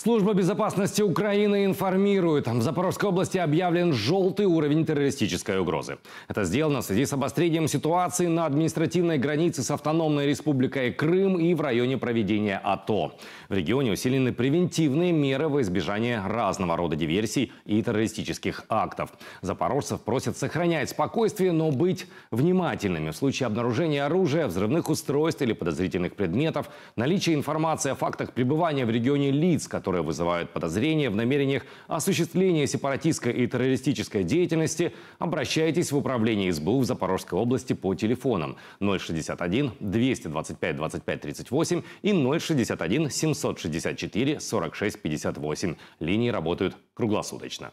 Служба безопасности Украины информирует, в Запорожской области объявлен желтый уровень террористической угрозы. Это сделано в связи с обострением ситуации на административной границе с Автономной Республикой Крым и в районе проведения АТО. В регионе усилены превентивные меры во избежание разного рода диверсий и террористических актов. Запорожцев просят сохранять спокойствие, но быть внимательными в случае обнаружения оружия, взрывных устройств или подозрительных предметов, наличия информации о фактах пребывания в регионе лиц, которые которые вызывают подозрения в намерениях осуществления сепаратистской и террористической деятельности, обращайтесь в управление СБУ в Запорожской области по телефонам 061 225 25 38 и 061 764 46 58. Линии работают круглосуточно.